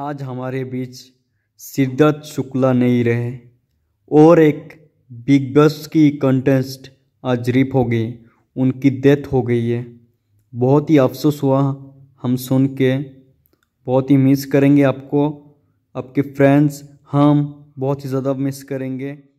आज हमारे बीच सिद्धार्थ शुक्ला नहीं रहे और एक बिग बस की कंटेस्ट आज रिप हो गई उनकी डेथ हो गई है बहुत ही अफसोस हुआ हम सुन के बहुत ही मिस करेंगे आपको आपके फ्रेंड्स हम बहुत ही ज़्यादा मिस करेंगे